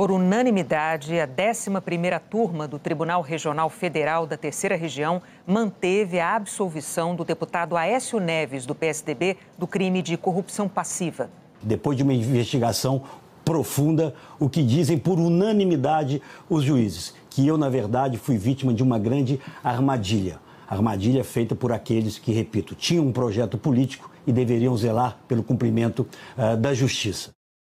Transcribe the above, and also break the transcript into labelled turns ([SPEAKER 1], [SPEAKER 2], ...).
[SPEAKER 1] Por unanimidade, a 11ª turma do Tribunal Regional Federal da Terceira Região manteve a absolvição do deputado Aécio Neves, do PSDB, do crime de corrupção passiva.
[SPEAKER 2] Depois de uma investigação profunda, o que dizem por unanimidade os juízes, que eu, na verdade, fui vítima de uma grande armadilha. Armadilha feita por aqueles que, repito, tinham um projeto político e deveriam zelar pelo cumprimento uh, da justiça.